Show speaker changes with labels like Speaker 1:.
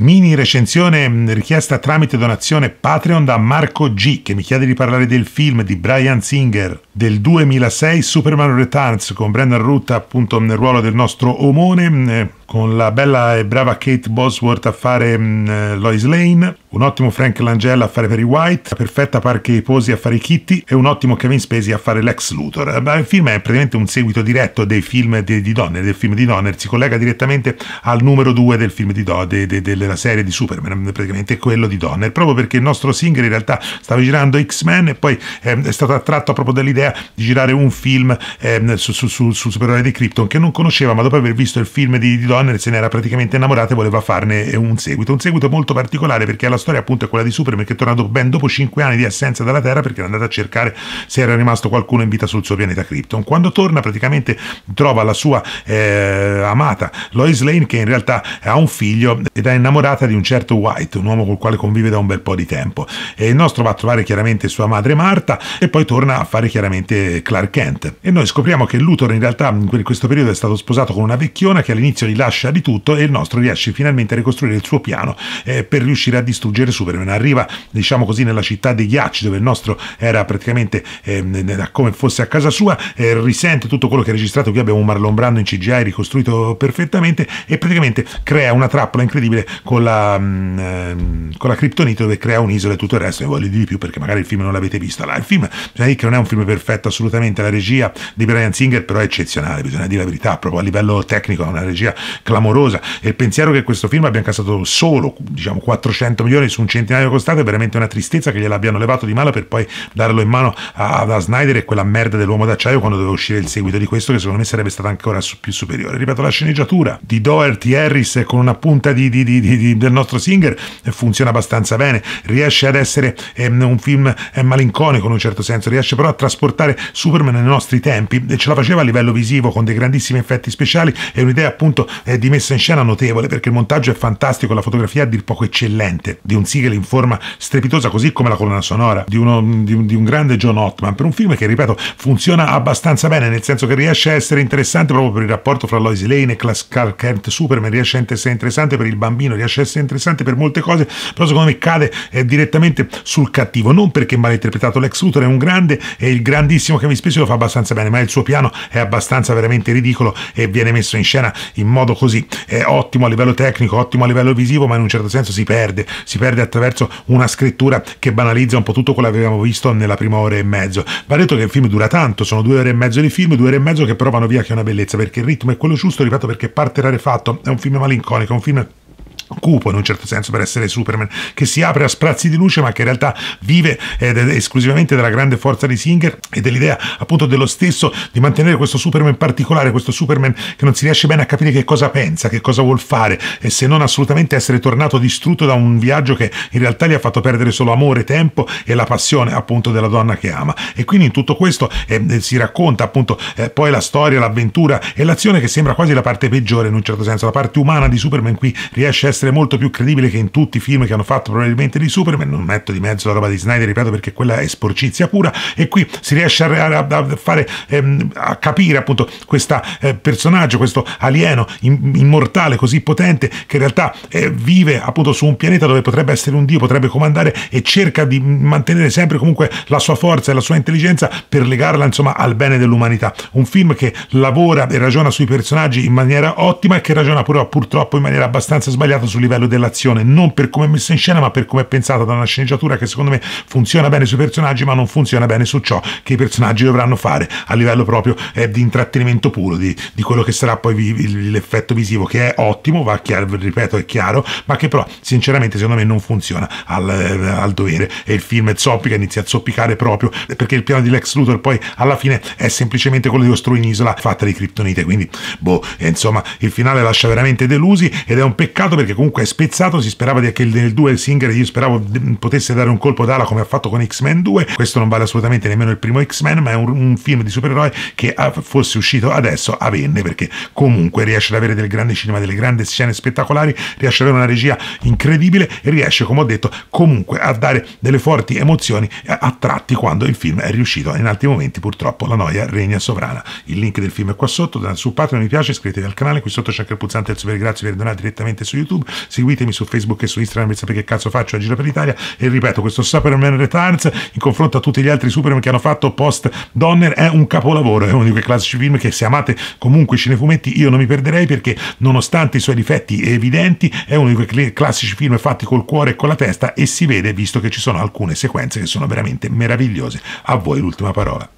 Speaker 1: Mini recensione mm, richiesta tramite donazione Patreon da Marco G che mi chiede di parlare del film di Brian Singer del 2006 Superman Returns con Brandon Ruth appunto nel ruolo del nostro omone mm, eh, con la bella e brava Kate Bosworth a fare mh, mm, eh, Lois Lane, un ottimo Frank Langella a fare Perry White, la perfetta Parker Posi a fare Kitty e un ottimo Kevin Spacey a fare Lex Luthor. Eh, il film è praticamente un seguito diretto dei film di, di Donner, del film di Donner, si collega direttamente al numero 2 del film di Donner, de, de, della serie di Superman, praticamente quello di Donner, proprio perché il nostro Singer in realtà stava girando X-Men e poi eh, è stato attratto proprio dall'idea di girare un film eh, su, su, su, su Supereroe di Krypton che non conosceva, ma dopo aver visto il film di, di Donner Donner se n'era praticamente innamorata e voleva farne un seguito. Un seguito molto particolare perché la storia appunto è quella di Superman che è tornato ben dopo 5 anni di assenza dalla Terra perché è andato a cercare se era rimasto qualcuno in vita sul suo pianeta Krypton. Quando torna praticamente trova la sua eh, amata Lois Lane che in realtà ha un figlio ed è innamorata di un certo White, un uomo col quale convive da un bel po' di tempo. E il nostro va a trovare chiaramente sua madre Marta e poi torna a fare chiaramente Clark Kent. E noi scopriamo che Luthor in realtà in questo periodo è stato sposato con una vecchiona che all'inizio gli lascia lascia di tutto e il nostro riesce finalmente a ricostruire il suo piano eh, per riuscire a distruggere Superman. Arriva, diciamo così, nella città dei ghiacci dove il nostro era praticamente eh, come fosse a casa sua, eh, risente tutto quello che ha registrato, qui abbiamo un Marlon Brando in CGI ricostruito perfettamente e praticamente crea una trappola incredibile con la, mh, mm, ehm, con la Kryptonite dove crea un'isola e tutto il resto, e voglio dire di più perché magari il film non l'avete visto. Là, il film, bisogna dire che non è un film perfetto assolutamente, la regia di Brian Singer però è eccezionale, bisogna dire la verità, proprio a livello tecnico è una regia clamorosa e il pensiero che questo film abbia incassato solo diciamo 400 milioni su un centinaio costato è veramente una tristezza che gliel'abbiano levato di mano per poi darlo in mano a, a Snyder e quella merda dell'uomo d'acciaio quando doveva uscire il seguito di questo che secondo me sarebbe stata ancora su, più superiore ripeto la sceneggiatura di Doherty Harris con una punta di, di, di, del nostro Singer funziona abbastanza bene riesce ad essere ehm, un film eh, malinconico in un certo senso riesce però a trasportare Superman nei nostri tempi e ce la faceva a livello visivo con dei grandissimi effetti speciali e un'idea appunto eh, di messa in scena notevole perché il montaggio è fantastico, la fotografia a dir poco eccellente, di un sigel in forma strepitosa, così come la colonna sonora di, uno, di, un, di un grande John Ottman, per un film che, ripeto, funziona abbastanza bene, nel senso che riesce a essere interessante proprio per il rapporto fra Lois Lane e Clark Kent Superman, riesce a essere interessante per il bambino, riesce a essere interessante per molte cose, però secondo me cade eh, direttamente sul cattivo, non perché malinterpretato Lex Luthor è un grande e il grandissimo che mi Spacey lo fa abbastanza bene, ma il suo piano è abbastanza veramente ridicolo e viene messo in scena in modo modo così. È ottimo a livello tecnico, ottimo a livello visivo, ma in un certo senso si perde, si perde attraverso una scrittura che banalizza un po' tutto quello che avevamo visto nella prima ora e mezzo. Va detto che il film dura tanto, sono due ore e mezzo di film, due ore e mezzo che provano via che è una bellezza, perché il ritmo è quello giusto, ripeto, perché parte rarefatto, è un film malinconico, è un film cupo in un certo senso per essere Superman, che si apre a sprazzi di luce ma che in realtà vive ed è esclusivamente della grande forza di Singer e dell'idea appunto dello stesso di mantenere questo Superman particolare, questo Superman che non si riesce bene a capire che cosa pensa, che cosa vuol fare e se non assolutamente essere tornato distrutto da un viaggio che in realtà gli ha fatto perdere solo amore, tempo e la passione appunto della donna che ama. E quindi in tutto questo eh, si racconta appunto eh, poi la storia, l'avventura e l'azione che sembra quasi la parte peggiore in un certo senso, la parte umana di Superman qui riesce a essere essere molto più credibile che in tutti i film che hanno fatto probabilmente di Superman, non metto di mezzo la roba di Snyder, ripeto, perché quella è sporcizia pura, e qui si riesce a, a, a, fare, ehm, a capire appunto questo eh, personaggio, questo alieno in, immortale così potente che in realtà eh, vive appunto su un pianeta dove potrebbe essere un dio, potrebbe comandare e cerca di mantenere sempre comunque la sua forza e la sua intelligenza per legarla insomma al bene dell'umanità. Un film che lavora e ragiona sui personaggi in maniera ottima e che ragiona però purtroppo in maniera abbastanza sbagliata sul livello dell'azione, non per come è messa in scena, ma per come è pensata da una sceneggiatura che secondo me funziona bene sui personaggi, ma non funziona bene su ciò che i personaggi dovranno fare a livello proprio eh, di intrattenimento puro, di, di, quello che sarà poi vi, l'effetto visivo, che è ottimo, va chiaro, ripeto, è chiaro, ma che però sinceramente secondo me non funziona al, eh, al dovere. E il film zoppica, inizia a zoppicare proprio perché il piano di Lex Luthor poi alla fine è semplicemente quello di costruire un'isola fatta di criptonite. Quindi, boh, eh, insomma, il finale lascia veramente delusi ed è un peccato perché comunque è spezzato, si sperava che nel 2 Singer io speravo mm, potesse dare un colpo d'ala come ha fatto con X-Men 2, questo non vale assolutamente nemmeno il primo X-Men, ma è un, un film di supereroi che ah, fosse uscito adesso avvenne perché comunque riesce ad avere del grande cinema, delle grandi scene spettacolari, riesce ad avere una regia incredibile e riesce, come ho detto, comunque a dare delle forti emozioni a tratti quando il film è riuscito. In altri momenti purtroppo la noia regna sovrana. Il link del film è qua sotto, su Patreon mi piace, iscrivetevi al canale, qui sotto c'è anche il pulsante del super grazie per donare direttamente su YouTube, seguitemi su Facebook e su Instagram per sapere che cazzo faccio a Gira per l'Italia e ripeto questo Superman Returns in confronto a tutti gli altri Superman che hanno fatto post Donner è un capolavoro è uno di quei classici film che se amate comunque i cinefumetti io non mi perderei perché nonostante i suoi difetti evidenti è uno di quei classici film fatti col cuore e con la testa e si vede visto che ci sono alcune sequenze che sono veramente meravigliose a voi l'ultima parola